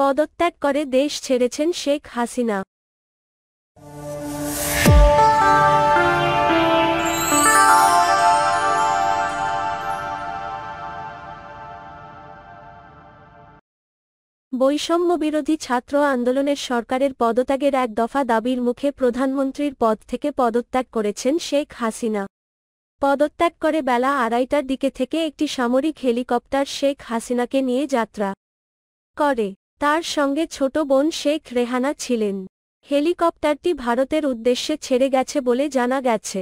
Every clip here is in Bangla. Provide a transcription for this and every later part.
পদত্যাগ করে দেশ ছেড়েছেন শেখ হাসিনা বৈষম্য বিরোধী ছাত্র আন্দোলনের সরকারের পদত্যাগের এক দফা দাবির মুখে প্রধানমন্ত্রীর পদ থেকে পদত্যাগ করেছেন শেখ হাসিনা পদত্যাগ করে বেলা আড়াইটার দিকে থেকে একটি সামরিক হেলিকপ্টার শেখ হাসিনাকে নিয়ে যাত্রা করে তার সঙ্গে ছোট বোন শেখ রেহানা ছিলেন হেলিকপ্টারটি ভারতের উদ্দেশ্যে ছেড়ে গেছে বলে জানা গেছে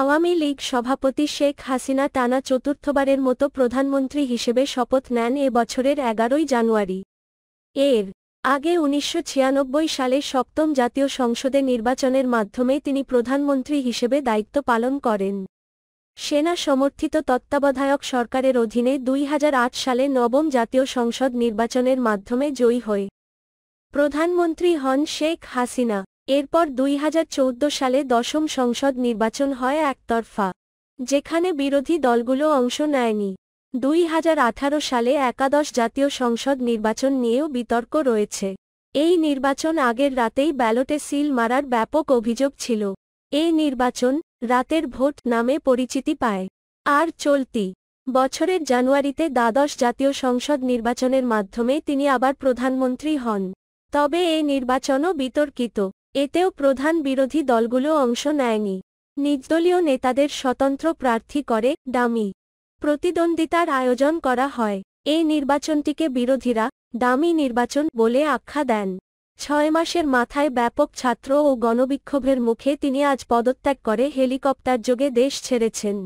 আওয়ামী লীগ সভাপতি শেখ হাসিনা টানা চতুর্থবারের মতো প্রধানমন্ত্রী হিসেবে শপথ নেন এ বছরের এগারোই জানুয়ারি এর আগে উনিশশো সালে সপ্তম জাতীয় সংসদে নির্বাচনের মাধ্যমে তিনি প্রধানমন্ত্রী হিসেবে দায়িত্ব পালন করেন সেনা সমর্থিত তত্ত্বাবধায়ক সরকারের অধীনে দুই সালে নবম জাতীয় সংসদ নির্বাচনের মাধ্যমে জয়ী হয়ে প্রধানমন্ত্রী হন শেখ হাসিনা এরপর দুই সালে দশম সংসদ নির্বাচন হয় একতরফা যেখানে বিরোধী দলগুলো অংশ নেয়নি দুই সালে একাদশ জাতীয় সংসদ নির্বাচন নিয়েও বিতর্ক রয়েছে এই নির্বাচন আগের রাতেই ব্যালটে সিল মারার ব্যাপক অভিযোগ ছিল এই নির্বাচন রাতের ভোট নামে পরিচিতি পায় আর চলতি বছরের জানুয়ারিতে দ্বাদশ জাতীয় সংসদ নির্বাচনের মাধ্যমে তিনি আবার প্রধানমন্ত্রী হন তবে এই নির্বাচনও বিতর্কিত এতেও প্রধান বিরোধী দলগুলো অংশ নেয়নি নির্দলীয় নেতাদের স্বতন্ত্র প্রার্থী করে ডামি প্রতিদ্বন্দ্বিতার আয়োজন করা হয় এই নির্বাচনটিকে বিরোধীরা দামি নির্বাচন বলে আখ্যা দেন ছয় মাসের মাথায় ব্যাপক ছাত্র ও গণবিক্ষোভের মুখে তিনি আজ পদত্যাগ করে হেলিকপ্টার যোগে দেশ ছেড়েছেন